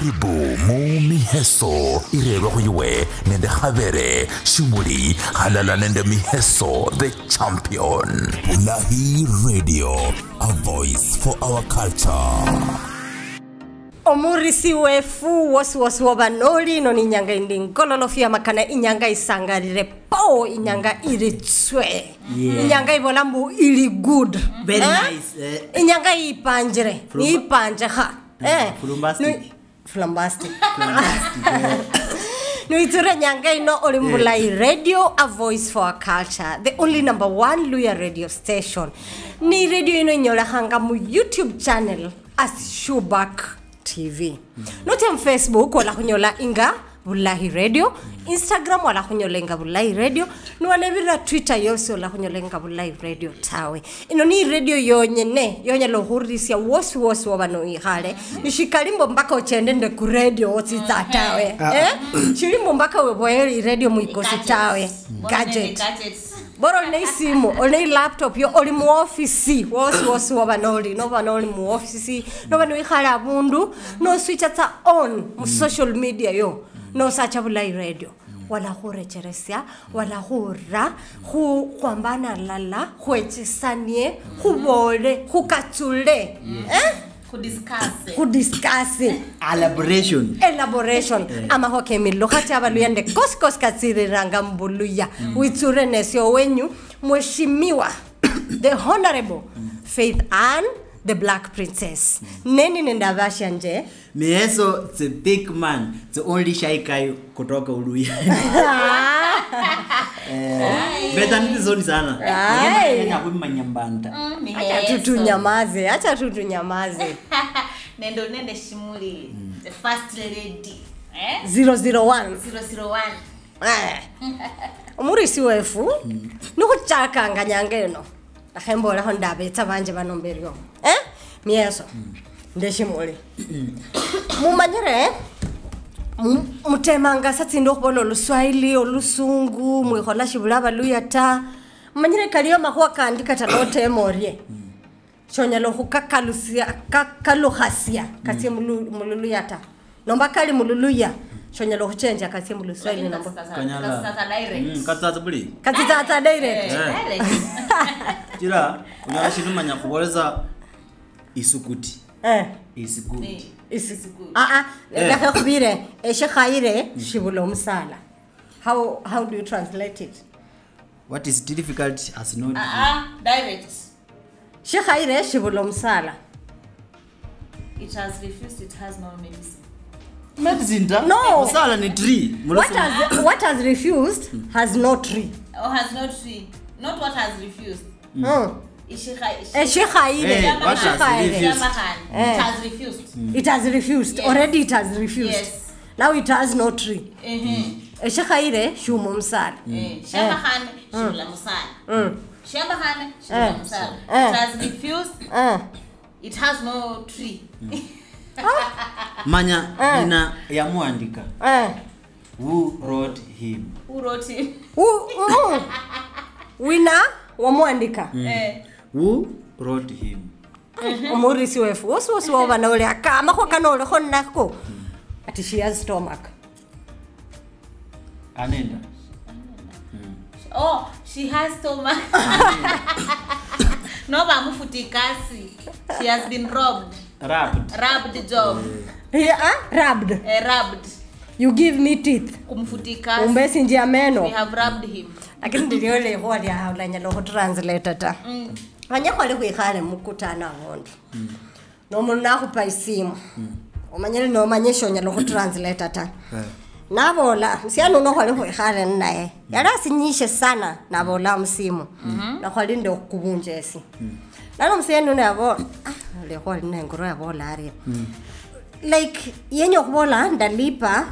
Karibu mumiheso irerwe khuiwe nende khabere shimuli halala nende miheso the champion bulahi radio a voice for our culture omurisi wefu wosiwosi wa banoli noni inyanga indi nkololofyamakana inyanga isangalile po inyanga ili tswe yeah. inyanga ivola mbu ili good Very eh? nice, eh. inyanga iipanjire ha eh flambastic nwiture ino uri mulai radio a voice for a culture the only number one luya radio station ni radio ino inyolahanga mu youtube channel as shubak tv mm -hmm. notem facebook wala kunyola inga bulahi radio instagram walahunyolenga bulahi radio niwalevira twitter yosi olahunyolenga bulahi radio tawe ino ni radio yonyene yonyala ohurisya wosi wosi woba noikhale nishikalimbo mpaka ochende nde ku radio wositsa mm. tawe ah, ah. eh? shilimbo mpaka weboyele iradio muikosi tawe gadget bora oline isimu oline laptop yo oli muofisi wosi wosi woba noli noba noli muofisi noba niwikhala abundu noswitcha tsa on mu mm. social media yo no searchable radio wala go rejeresya wala go ra go kwambana lala go etsisanie go bole go katsule eh? discuss elaboration elaboration amahoke ka tsire ranga mbuluya mm. o wenyu mheshimiwa the honorable mm. faith ann the black princess neni nindavasha nje miheso the big man the only shy guy kutoka uluyani eh, betanitizoni sana akumanyambanta hacha mm, tutunyamaze hacha tutunyamaze nendo nende shimuli mm. the first lady eh? 001 001 eh. umurisi wefu mm. nikuchakanga nyanga ino ahe mboraho ndabetsa abanje bano mbere yo eh myeso ndeshimuli mumanyire eh? mutemanga sitsindi okhubona oluswahili olusungu mwikhola shibula abaluya ta mumanyire kaliyo makhuwa kandi kata notemorie shonyala okhukakalukhasya kasie mm. mululuya ta nomba kali mululuya shonyela kuchenja kasimu luswahili namba katsatsa buli katsitsatsa direct mm, chira eh, eh. unyala chitumanya kuboleza isukuti lakhakhuvire eh. ah, ah. eshikhayire mm. shivula omusala how, how do you translate it what is difficult as not uh -uh, direct shikhayire shivula omusala it has refused it has no medicine Medzinda? No. Musala ni tree. What has, what has refused has no tree. Oh, has no tree. Not what has refused. Mm. It has no tree. Mm-hmm. Eshekhaire shumo msala manya eh. nina yamwandika eh. who wrote him who wrote him who, uh, wina wamwandika mm. eh. who wrote him omurisi wefu wosi wosi woba noli akamakho kanolikho nnako ati she has stomach anenda mm. oh she has stomach noba amufuta ikasi she has been robbed rubbed rubbed job yeah, eh, yeah uh, rubbed uh, rubbed you give me teeth kumfutika umbecinjia meno we have rubbed him lakini ndiliole hwalia haulanyala khutranslate ta mm. anyakhole khwikhale mukutana avundu mm. nomundu nakhupa isimu mm. umanyire nomanye shonyala khutranslate ta yeah. navola msichana unokhole khwikhale nnaye eh. mm. yali asinyishe sana navola msimu mm -hmm. nakhwali ndokukuvunja esi mm nalo msiyani uneyabona ah, lekho linenguro yabola aria like yenye kubola ndalipa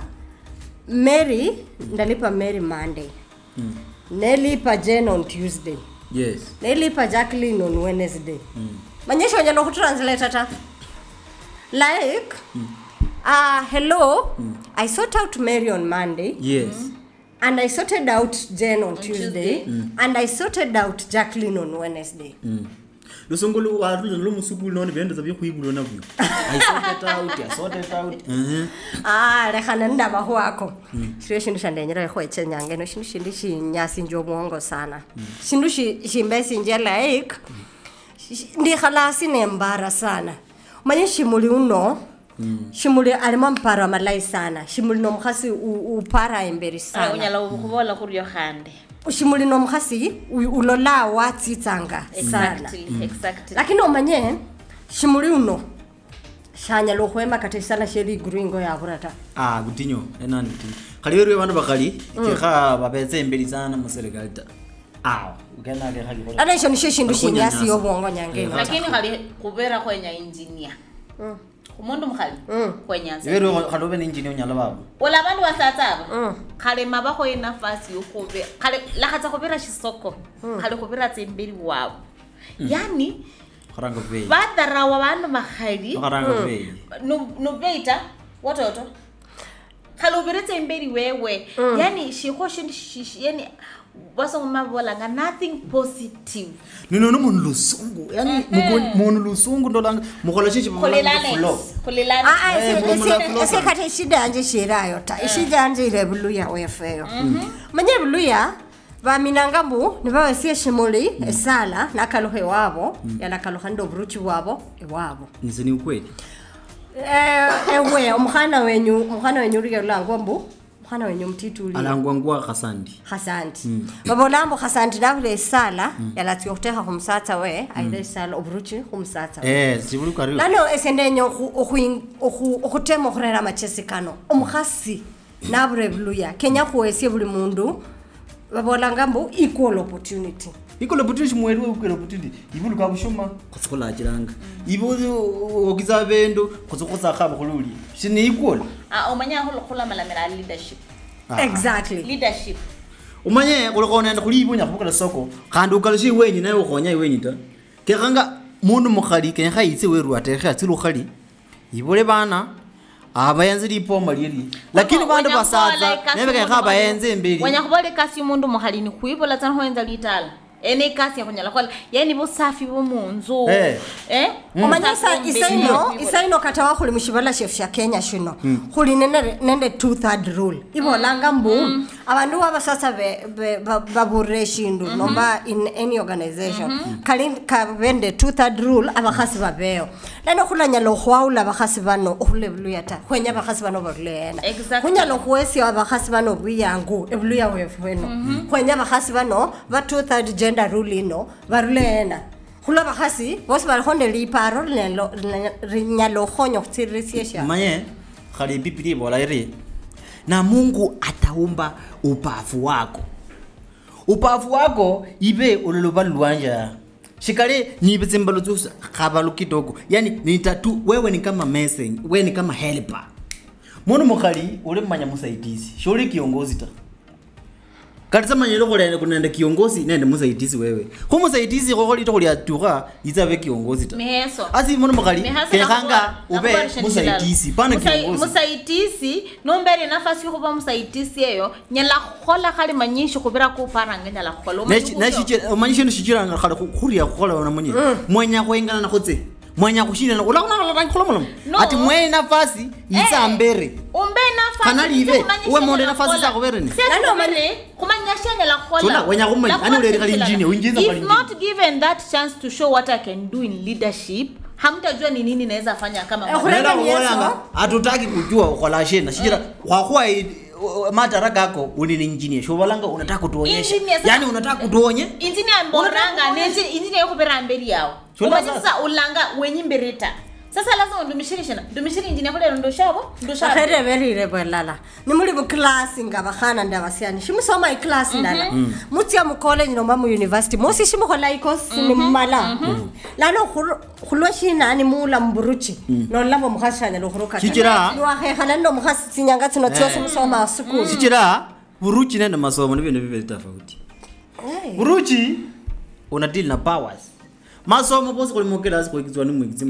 mary ndalipa mary monday mm. nelipa jen on tuesday yes. nelipa jacklin on wednesday mm. manyesha onyalo kutranslate ta like mm. uh, hello mm. i sought out mary on monday yes. mm. and i sorted out jen on, on tuesday, tuesday. Mm. and i sorted out jacklin on wednesday mm lusungulu warulira lumusukulu none vendeza vyekhwivula navyo i sorted out i sorted out uh-huh. ah lekhana nnavakhu wako shilio mm. shindu shandenyera khwecha nyanga eno shindu shindi shinyasinja omwongo sana mm. shindu shimbesinja like ndikhalasi nembara sana manye shimuli uno mm. shimuli alimo mparo amalayi sana shimuli nomukhasi upara emberi sana unyala khuvola khuri yokhande ushimuli no omukhasi ulola watsitsanga sana lakini omanye shimuli uno shanyala okhwema kata shisana ingo yavura ta ah butinyo nenani butinyo khali verwe vandu vakhali mm. kekha vavetsa embeli sana muserikali ta awo ata isho nisho shindu shinyasiyo ovwongo nyanga ino lakini khali khuvera khwenya injinia umuntu mkhali mm. kwenyanza ibero khale ube ninjini unyala babo ola bandu basatsaba mm. khale mabakho ena fasi yokhobe khale lakhatsa khobera shisoko mm. khale khobera tsembeli wabo mm. yani batharawa bandu makhali mm. nobeita watoto khale ubere tsembeli wewe mm. yani shikho shindi yani basa umavola nothing positive nino ni munhu lusungu yani munhu lusungu ndo langa mukola chichi mukholasekhathi ishidanje shirayo ta ishidanje ile vuluya wefeyo manye vuluya vaminanga mbu nivavasia shimuli mm. esala nakalukha iwavo mm. yanakalukha nde ovuruchi vwavo iwavo e nise ni ukweli eh, ewe omukhana wenyu omukhana wenyu luya lulangwa mbu mwana wenye mtiti uli alangwangwa khasandi khasanti mm. babolambo khasanti davule isala mm. yalatsiwa khutekha khumusatsa we mm. aile isala oburuchi khumusatsa we eh, sibuli kariyo lano ese ndenya okhutema okhurera amachesi kano omukhasi mm. nabura ebuluya kenya khuwesye buli mundu babolanga mbu equal opportunity ikolo opportunity mweri wekukela opportunity ibu lukabushuma khotsa khulachilanga ibu okiza bendo khotsa khotsa khaba khululi shini ikuola ah, omanya khulamalamiraa leadership exactly leadership umanye ulikhonenda khulibunya khubukala soko khandi ukalushe iwenyi naye ukhonya iwenyi ta kekhanga mundu mukhali kenyekha yitse weru atekhe atsile ukhali ibule bana abayenze lipoma lyeli lakini bandu basadza nebe kenyekha abayenze imbeli wenya khubolekasi mundu mukhali nikhuibola tsa nikhuyenza litala ene kasi yakunyalakwala yani busafi bumunzu hey. Eh. eh? mm. omanyisa isaino isaino katawa khuli mushibala shefu sha kenya shino mm. khuli nende, nende two third rule ibolanga mbu mm abantu baba sasa baburre shindu mm -hmm. nomba in any organization mm -hmm. kali kabende two third rule abakhasi babeho lano khulanyala khwaula abakhasi bano okhula ebuluya ta khwenya abakhasi bano babuluyena exactly. khunyala okhuwesya abakhasi bano obuyangu ebuluya wefu eno mm -hmm. khwenya abakhasi bano ba two third gender rule ino baruleyena khula bakhasi bosi balikho nde liparo linyala okhukhonya okhutsiririsya eshalo manye khali ibibili ebola iri na Mungu ataumba upavu wako upavu wako ibe uloloba lwanja shikale nibizimbalo zosa khabalo kidogo yani nitatu wewe ni kama messenger wewe ni kama helper munu mukhali uli mmanya musaidizi shuli kiongozi ta katisamanyire khulende kunende kiongozi nende musaidizi wewe khu musaidizi khokholita khuli atukha itsave kiongozi ta asi muno mukhali kekhanga ube musaidizi pana musaidizi nombere nafasi yokhuva musaidizi eyo nyala khukhola khali manyishi khuvira kuparanga nyala khukhola omanyi shindu shichiranga khali khurya khukhola namunye mm. mwenya khwengana nakhutse mwanya kushina ulakona no. ati mwene nafasi isambere eh, hey, umbe nafasi kanalive uwe monde nafasi zakuverene tona ani not given that chance to show what i can do in leadership hamtajua ni nini naweza fanya kama eh, hatutaki kujua ukolashe shena shijira kwakuwa mata raga ako uli ni engineer shova langa unataka kutuonyesha yani unataka eh, kutuonye engineer mboranga nete engineer yokupera mberi yao kuba sasa ulanga wenyimbereta sasa lazima ndumishirishe ndumishirinji nakulero ndoshavo ndoshaakhaiteve rileve lala nimuli nga muclasi ngavakhana ndavasyani shimusoma iclasi mhm. ndala mm. mutsya mucollege nomba muuniversity mosi shimukhola icosi nimmala mhm. mhm. mm. lalo khulwa shinani muula muburuchi mm. nololavo mukhasi shanyala okhuruka niwakhekhala nno mukhasi tsinyanga tsino tsiosi musoma eh. asukulu shichira buruchi nende masomo ni vindu vivili tofauti eh. buruchi unadili na powers masomo posi khuli mukilasi khwikitswa ni mwikitsi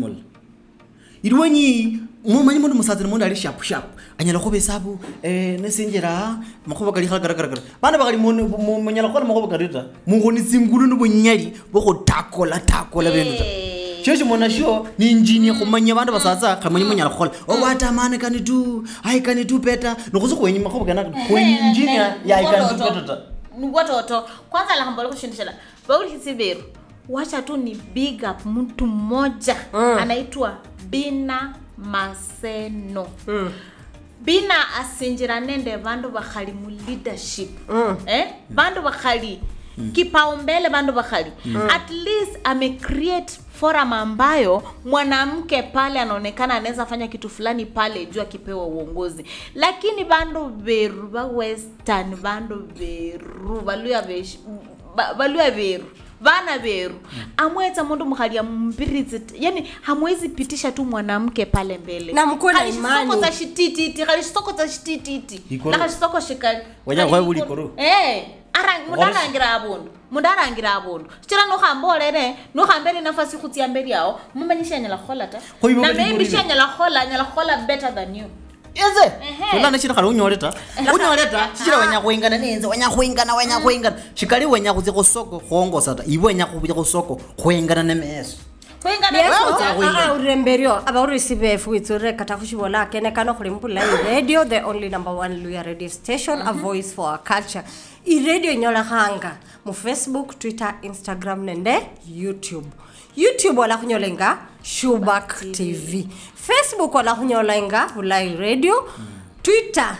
ilwenyi mumanyi mundu musadzani mundu ali shapu shapu anyala khuba esabu eh, nesinjira makhuba kali khalakarakaragara bana bakhali munyala khukhola makhuba kari ta mukhoni tsingulu ni bunyali bwokhutakola takola bindu ta eh. shosho monasho ninjinie khumanya bandu basatsa khamanyi munyala khukhola mm. oba ata mane kani tu ai kani tu peta nokhutsa khuwenyi makhuba kanaka khuinjinia eh, yai kani tu peta ta niwototo kwanza lahambole kushindishana baulikhitsi beru wacha tu ni big up mtu mmoja mm. anaitwa bina maseno mm. bina asinjira nende vandu vakhali mu leadership mm. eh? vandu vakhali mm. kipaumbele vandu vakhali mm. mm. at least amecreate forum ambayo mwanamke pale anaonekana anaweza fanya kitu fulani pale juu akipewa uongozi lakini vandu veru va western vandu veru valuya balwa veru vana veru mm. amwedza mondo mukhalya mumpiritsi yani hamwezi pitisha tu mwanamke pale mbele namkonaisokoza xitititi khali xisokoza xitititi laka xisoko xikaliwanyawaulikoro e eh, mundu arangira abundu mundu arangira abundu xicira nokhamba olere nokhamba eri nafasi ikhutsia mberi yawo mumanyi xianyala khola ta na maybe xianyala khola anyala khola better than you eze yona nechiro khali unyoleta unyoleta shichira wenya khuingana nenze wenya khuingana wenya mm. khuingana shikali wenya khutsya khusoko khwongosa ta iwe wenya khuvuya khusoko khuingana nemeso ah, ah, uremberyo abaurisi vefu witsure kata khuxivola kene kana khuli mpulai radio the only number one luya radio station a mhm. voice for our culture iradio inyolakhanga mufacebook twitter instagram nende youtube youtube olakhunyolenga shubak tv facebook olakhunyolenga bulai radio hmm. twitter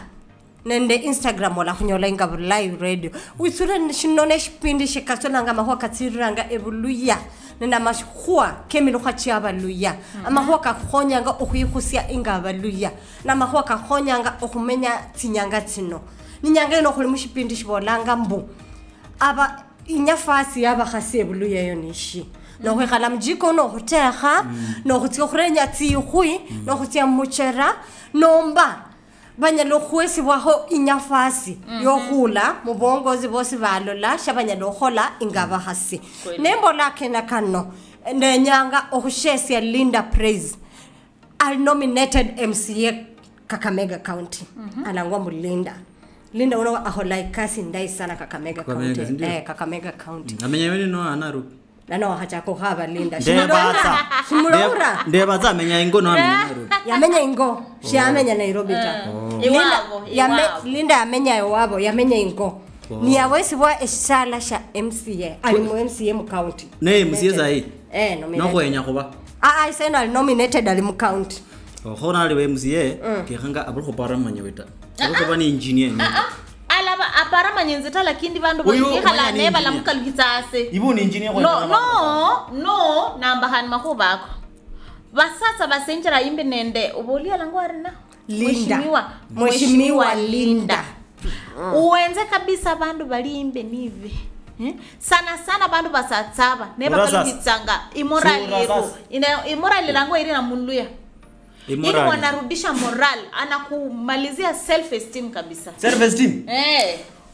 nende instagram olakhunyolenga bulai radio witsula shino nexipindi xikatsolanga mahua katsiriranga evuluya nende amakhuwa kemilukhwa chiavaluya hmm. amakhuwa kakhonyanga okhwikhusya ingavaluya na amakhuwa kakhonyanga okhumenya tsinyanga tsino ninyanga ino khuli muxipindi shibolanga mbu aba inyafasi yavakhasi evuluya yo nishi nokhwekhala mjiko nokhutekha nokhutsia khurenya tsikhwi nokhutsia mmuchera nomba banyala okhuwesibwakho inyafasi yokhula mu bongozi bosi balola shabanyala okhola ingabakhasi nembola kena kano nenyanga okhushesia linda praise anominated mca kakamega county mm -hmm. anangwa mulinda linda uno akhola ikasi ndai sana kakamega county eh, kakamega county amenyaweni no anaru nano hachakoha abalinda shimuronda shimuronda ndeba zamenya ingo no amenyero yamenya ingo shamenya oh. nairobi ta oh. linda linda yamenya iwabo yamenya ingo oh. ni yawesibwa esala sha mca ali mu mca mu county ne mca zai eh nominated nokwenya kuba ah ah seno ali nominated ali mu county okhona ali we mca mm. kekhanga abulho paramanya weta abulho bani engineer ah, ah apara manyenzetha lakhindi vandu vaivika laneva lamukalukhisase no no makhuva ako vasatsa vasenjera imbi nende uvouliyalanga wari na mweshimiwa linda uwenze kabisa vandu vali imbe nive hmm? sana sana vandu vasatsava nevakalukitsanga imorali yero imorali langu iri na munluya ili wanarudisha moral anakumalizia self esteem kabisa self esteem eh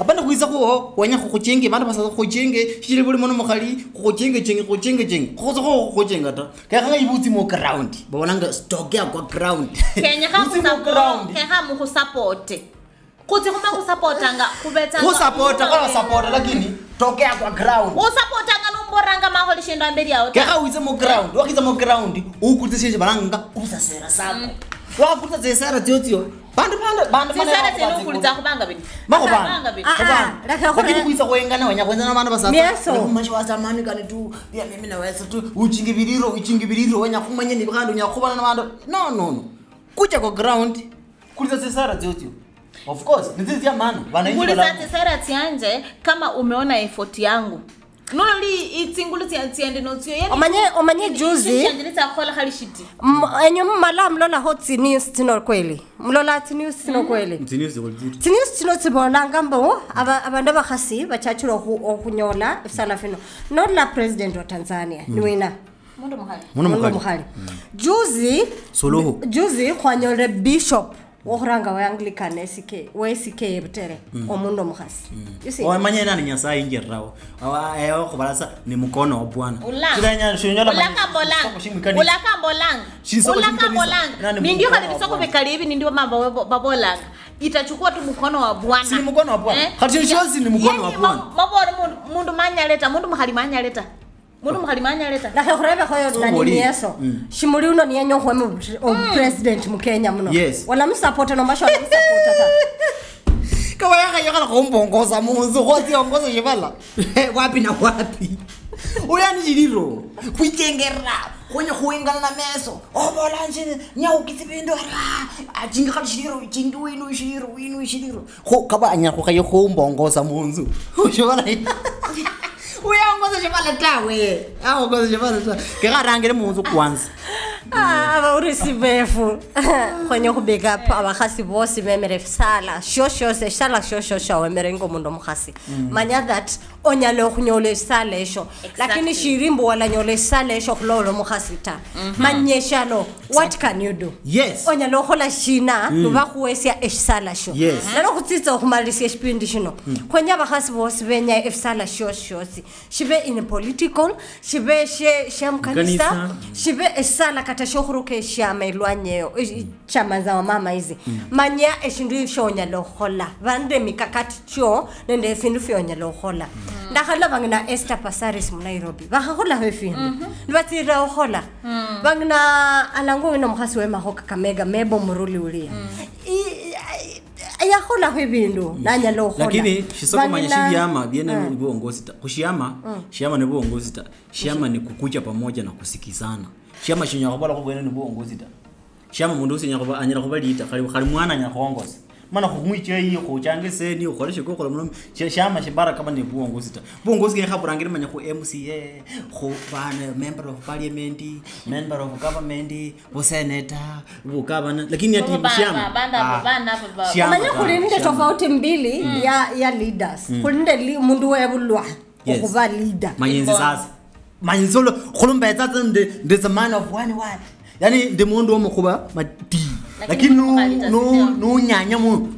apana khwitsa khuwo wenya khukhuchenge mana basatsa kukuchenge shili buli muno mukhali khukhuchengechenge khukhuchengechenge khutsa khuwo khukhuchenga ta kenyakhanga ibutsi mo ground babonanga stokea kwa ground kenyakha mukhusapote anga khuma kusapotanga kwa kwalosapota lakini tokea kwa ground anga nomboranga maholi shindu amberi yawo kwa witse mu ground wakhitsa mu ground ukutse shenje balanga ubusasera sako mm wakubvunza dzesara dzodziwo kucha kwa ground kulisa dzesara kama umeona efoti yangu nololi itsingulu tsiende notsio omanye juzi enye mmala mlolaho tsiniws tsino kweli mlola tsiniws tsino mm-hmm. kweli tsiniws tsino tsibonanga mbo abandu abakhasi bachachile okhunyola ebisala fino nolola president wa tanzania niwina mundo mukhali juzi juzi khwanyolele bishop wokhuranga weanglican wa sk ebutere omundu omukhasi omanye nani nyasaye injirirawo okhubala sa ni mukono wa bwana ulakambolanga nindio khali bisoko bikali ibi nindio mama babolanga itachukua tu mukono wa bwana si mukono wa bwana eh? khati shosi ni mukono wa bwana mabona mundu manyaleta mundu mukhali manyaleta muli mukhali manya leta nakhe khureve khoyo nanini yeso mm. shimuli uno niyenye okhwema obupresident mm. mukenya muno walamusapota nomba sholamusapota ta kawa yakhayekhala khombongosa munzu khotsihongosa shivala eh, wapi na wapi uyani chiliro khuitengerera khwenye khuwingana na meso ovola nje nyaukitse vindu ara achingi khali shiliro chingi winu shiliro winu shiliro kaba anyala khukhaye khumbongosa munzu ushivala uyaongoza chipala tawe aongoza chipala tawe ngekarangire munzu kwanza avauri ah, sivefu khonye khubeka abakhasi bosi bemere sala sho sala sho shosha wemere ngo mundu omukhasi mm. manya that onyala ukhunyolesa lesho exactly. lakini shirimbu walanyolesa lesho khulolo mukhasi ta mm -hmm. manyesha lo what can you do yes. onyala ukhola shina mm. luba khuwesya eshisala sho yes. lalo khutsitsa okhumalisya shipindi shino mm. khwenya bakhasi bosi benya efisala shosishosi shibe in political shibe shamkanisa shibe esisala kata shokhuruka eshama elwanyeyo chama e, e, za wamama izi mm. manya eshindu shonyala okhola bande mikakati cho nende efindu fyonyala okhola mm ndakhalolabangina esther pasaris munairobi bakhakholakho efindu mhm. nibatsirira okhola bangina mm. alangu wina omukhasi wemakho kakamega meba omuruli ulia mm. yakholakho ebindu nanyala okholakini shisokomanya shivyama vyene ni mm. vuongozi ta khushiyama shiyama ni vuongozi ta shiyama ni kukuja pamoja na kusikizana shiyama shinyala khuvolakho vwene ni vuongozi ta shiyama mundu usinyala anyala khuva lita khali mwana anyala khuongoza mana khumwicha iyi khuchanga eseni khole shikokhola muno shama shibara kama ni buongozi ta tota. buongozi kekhaburangire manya khu mca khu bana member of parliament member of government buseneta bukabana lakini ati shama khulinde tofauti mbili ya, ya leaders mm. khulinde mundu webulwa yes. okhuba leader mayenzi sasa mayenzi solo khulumbetsa ndi the man of one one yani ndi mundu omukhuba mati lakini nuunyanyemu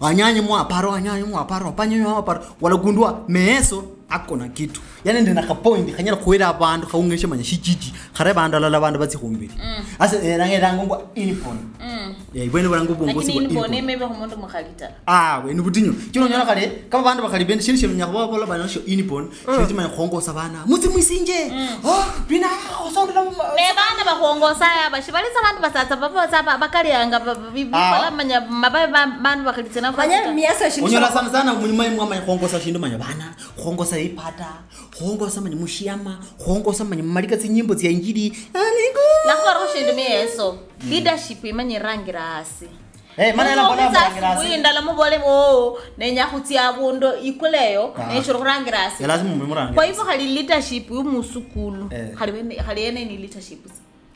wanyanyemu aparo wanyanyemu aparo wapanyanyemu aparo walagundua meeso ako na kitu yani ndi nakapoindi khanyala khuwela abandu khawungeshe manya shijiji khare bandu alala bandu batsi khumbili mm. asa erangeranga ngwa inipon mm. yeah, ibwene bulanga ubwongosi bwa ne mebe ko mukhali mukhalita ah wenu butinyo kino nyona khale kama bandu bakhali bende shindu shenyakha nyakwa bola bana sho inipon shindu timanya khongosa bana mutsi mwisinje oh bina khosondela ne bana sa bakhongosa aba sa bandu basatsa babatsa bakalianga bibala manya mabaye bandu bakhali tsena khanyala miasa shindu nyona sana sana munyuma imwa manya khongo sa shindu manya bana khongosa hongosa ipata hongosa mani mushiyama hongosa mani mumalika tsinyimbo tsya injili ah, nakhuvarakho shindu miyeso leadership imanyi rangira asi Hey, indala muvole voo nenya khutsia avundu ikuleyo ah. neshiri khurangira asi kwa hivyo khali leadership yumusukulu eh. khali yene ni leadership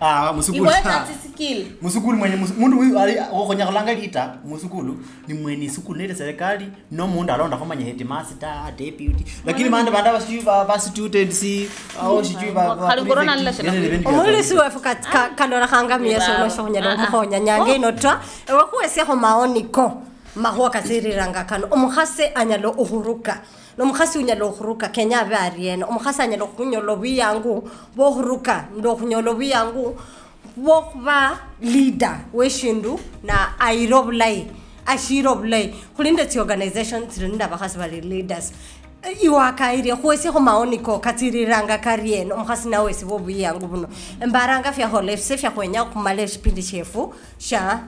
Ah, musukulu. Iweta tisikili. Musukulu mwenye mundu huyu ali khulanga lita musukulu ni mwene sukulu nete serikali no mundu alonda khomanya heti deputy lakini manda banda basi ba basi students au siju wefu katika kandora khanga ah. miyeso no shonya ah. no mukhonya nyange oh. inotwa wakuwesia kho maoni ko kano omukhase anyala okhuruka nomukhasi unyala okhuruka kenya abe ariena omukhasi anyala okhunyola obuyangu bwokhuruka ndokhunyola obuyangu bwokhuba leader weshindu na ayire obulayi ashire obulayi khulinde tsiorganizations tsilinda abakhasi bali leaders iwakairye khwesi khumaoni kokatsiriranga kariena omukhasi nawe esiba obuyangu buno embaranga fyakhola efise fyakhwenya khumala eshipindi shefu sha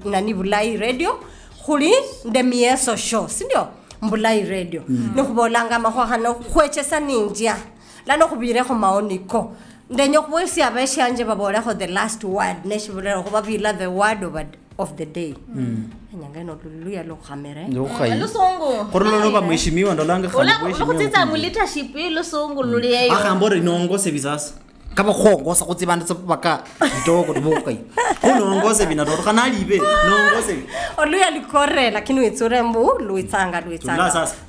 nani bulayi radio khuli nde mieso show sindio mbulai radio mm. nikhubolanga makhwakhana khwechesaniinjia lano khubire khumaoniko ndenya khuwa esiaba shanje babolekho the last word neshibulera khubabila the word of the day mm. nyanga ino luluya lokhamere mm, khuri loloba mweshimiwa ndolanga khutsitsa mu leadership i lusungu mm. luliyeyo akhamba ori nongose bisasa kama kuongoza kutsibanisa paka kidogo ndibokai unoongoze bina toto kana alibe noongoze oluya likore lakini witsure mbu ba luitsanga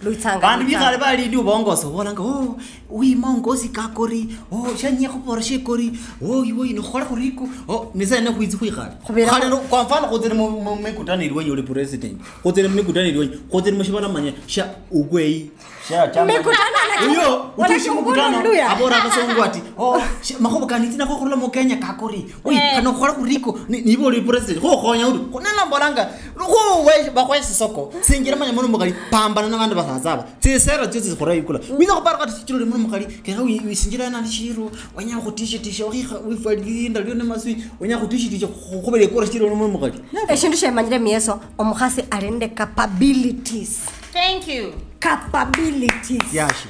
luitsanga bandu bikhale balindi ubongoza bolanga o uima ongozi kakori o shanyekho oh, oh, bora shekori o iwo ino khole khuriko o nisene khwitsi khwikhale khale kwa mfano khutsile mumikutano iliwenyu uli president khutsile mumikutano iliwenyu khutsile manya sha ugwei iyo utishi mukutano abora abasongo ati oh makobo kanitsi nako Kenya kakori oi eh. kana khora kuriko nibo uri president go khonya uri go we ba go sisoko singira manya mono mukali pambana na bandu basazaba tsisera tsitsi khora ikula mina go paraka tshilo mono mukali kera u singira na shiro wanya go tishi tishi o kha u falinda lyo ne maswi wanya go tishi tishi go bele kora tshilo mono mukali eshindu eh, shemanyire mieso omukhasi alinde capabilities thank you capabilities yasho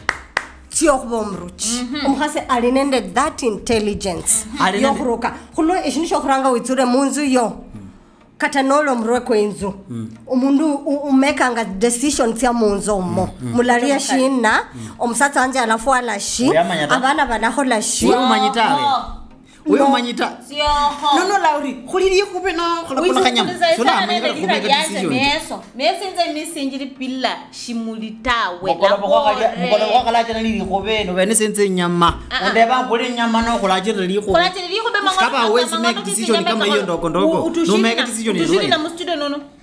tiokbo mruchi mm alinende that intelligence mm khulo eshindu shokhuranga witsure munzu yo mm. kata nolo mrwe kwenzu mm. umundu umekanga decision tsya munzu omo mm. mm. shina mm. omusatsa wanje alafu alashi abana balakhola shi umanyitawe oh we umanyita nono lauri khulili khupe no khulakona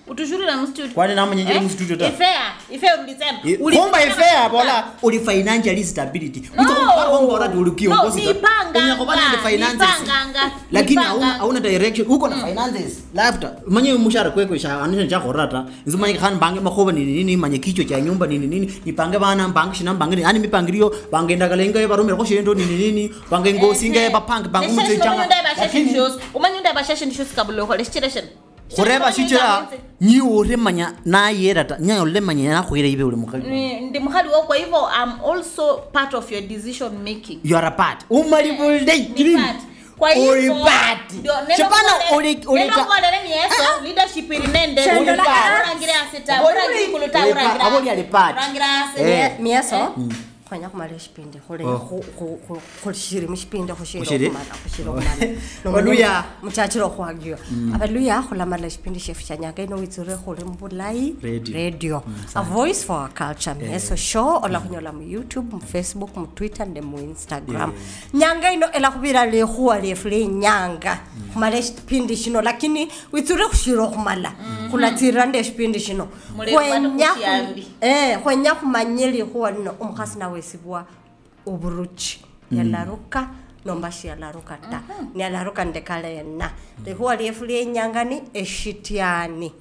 utushuhurira mstudio kwani namu nyenjeri eh? mstudio ta ifea ifea ulisema kumba ifea bola uli financial stability no. wito kumpara wangu wala uli kiongozi no, nipanga unyakobana ni finances lakini hauna direction uko na mm. finances lafta manye mshara kwekwe sha anisha cha khorata nzi manye khan bange makhoba ni nini manye kicho cha nyumba ni nini nipange bana mbange shina mbange yani mipangirio bange ndakalenga yebarume ko shendo ni nini bange ngosinga yebapange bangu mutse changa lakini umanye khureva shichira nyi ulimanya nayerata nyaye ulemanya nakhwira ive uli mukhali ndi mukhali wo kwa hivyo i'm also part of your decision making you are a part umali vulidai kwa hivyo chipana uliolere myeso leadership kuluta e fanya khumala xipinde khulishiri oh. muxipinde khushirikhumala muchachile khwangyo mm. avaluya khulamala xipinde shefu shanyanga ino witsure kule mbulai radio mm, a voice for our culture eh. meso show ola mm. khunyola mu youtube mu facebook mu twitter nde mu instagram nyanga ino ela kubira le khuvira likhuwa lyefu lyenyanga khumala xipindi shino lakini witsure khushiri khumala kula tirande xipindi shino Eh, khwenya khumanyile khuwalino omukhasi nawesibwa oburuchi mm. yalaruka nomba shiyalaruka ta mm-hmm. niyalaruka ndekalena likhuwa lyefu lyenyangani eshityani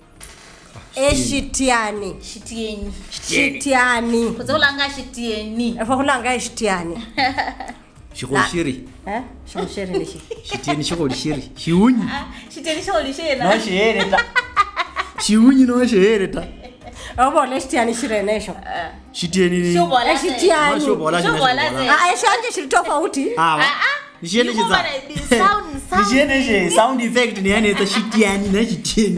eshityani shityani efakhulanga eshityani shikhulishiri shikhulishiri ta ta obona xitiyani xi renexo xitiyaniexiyanje xi ri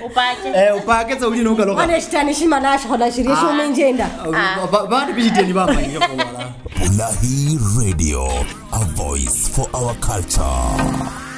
upake upake saulina ukaloka ane chitani chimanashola lahi radio a voice for our culture